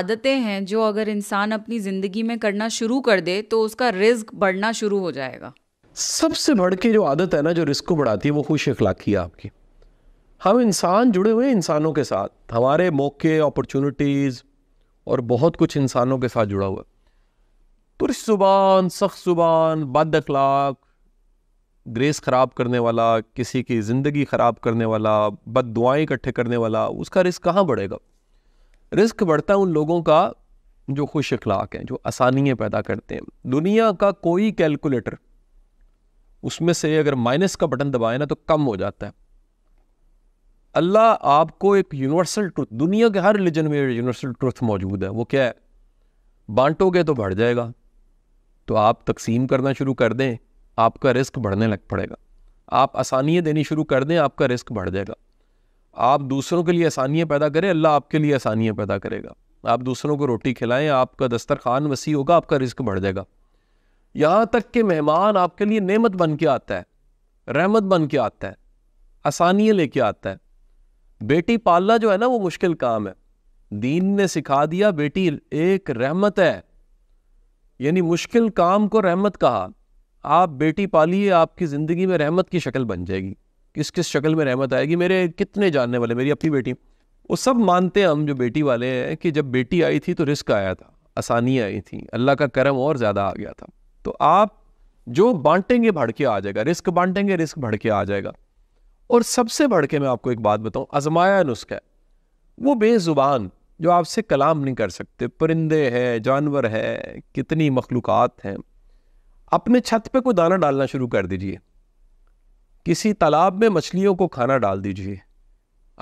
आदतें हैं जो अगर इंसान अपनी ज़िंदगी में करना शुरू कर दे तो उसका रिस्क बढ़ना शुरू हो जाएगा सबसे बढ़ के जो आदत है ना जो रिस्क को बढ़ाती है वो खुश अखलाकी है आपकी हम इंसान जुड़े हुए इंसानों के साथ हमारे मौके अपॉर्चुनिटीज़ और बहुत कुछ इंसानों के साथ जुड़ा हुआ तुरश जुबान सख्त जुबान बद अखलाक ग्रेस ख़राब करने वाला किसी की ज़िंदगी ख़राब करने वाला बद दुआएँ इकट्ठे करने वाला उसका रिस्क कहाँ बढ़ेगा रिस्क बढ़ता है उन लोगों का जो खुश अखलाक हैं जो आसानियाँ पैदा करते हैं दुनिया का कोई कैलकुलेटर उसमें से अगर माइनस का बटन दबाए ना तो कम हो जाता है अल्लाह आपको एक यूनिवर्सल ट्रुथ दुनिया के हर रिलीजन में यूनिवर्सल ट्रुथ मौजूद है वो क्या है बांटोगे तो बढ़ जाएगा तो आप तकसीम करना शुरू कर दें आपका रिस्क बढ़ने लग पड़ेगा आप आसानियाँ देनी शुरू कर दें आपका रिस्क बढ़ जाएगा आप दूसरों के लिए आसानियाँ पैदा करें अल्लाह आपके लिए आसानियाँ पैदा करेगा आप दूसरों को रोटी खिलाएं आपका दस्तर खान वसी होगा आपका रिस्क बढ़ जाएगा यहाँ तक कि मेहमान आपके लिए नेमत बन के आता है रहमत बन के आता है आसानियाँ लेके आता है बेटी पालना जो है ना वो मुश्किल काम है दीन ने सिखा दिया बेटी एक रहमत है यानी मुश्किल काम को रहमत कहा आप बेटी पालिए आपकी ज़िंदगी में रहमत की शक्ल बन जाएगी किस किस शक्ल में रहमत आएगी मेरे कितने जानने वाले मेरी अपनी बेटी वो सब मानते हैं हम जो बेटी वाले हैं कि जब बेटी आई थी तो रिस्क आया था आसानी आई थी अल्लाह का करम और ज़्यादा आ गया था तो आप जो बांटेंगे भड़के आ जाएगा रिस्क बांटेंगे रिस्क भड़के आ जाएगा और सबसे बढ़ के मैं आपको एक बात बताऊँ आजमाया नुस्खा है वो बेज़ुबान जो आपसे कलाम नहीं कर सकते परिंदे हैं जानवर हैं कितनी मखलूक़ात हैं अपने छत पे कोई दाना डालना शुरू कर दीजिए किसी तालाब में मछलियों को खाना डाल दीजिए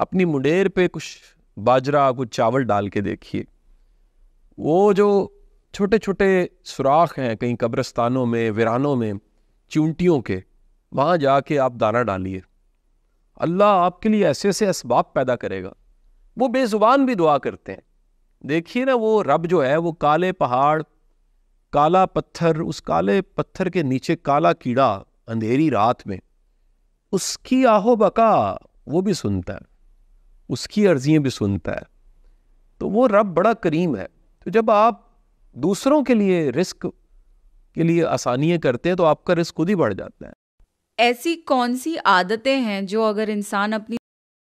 अपनी मुंडेर पे कुछ बाजरा कुछ चावल डाल के देखिए वो जो छोटे छोटे सुराख हैं कहीं कब्रस्तानों में वीरानों में चूंटियों के वहाँ जाके आप दाना डालिए अल्लाह आपके लिए ऐसे ऐसे इसबाब पैदा करेगा वो बेज़ुबान भी दुआ करते हैं देखिए ना वो रब जो है वो काले पहाड़ काला पत्थर उस काले पत्थर के नीचे काला कीड़ा अंधेरी रात में उसकी आहो बका वो भी सुनता है उसकी अर्जियाँ भी सुनता है तो वो रब बड़ा करीम है तो जब आप दूसरों के लिए रिस्क के लिए आसानियाँ करते हैं तो आपका रिस्क खुद ही बढ़ जाता है ऐसी कौन सी आदतें हैं जो अगर इंसान अपनी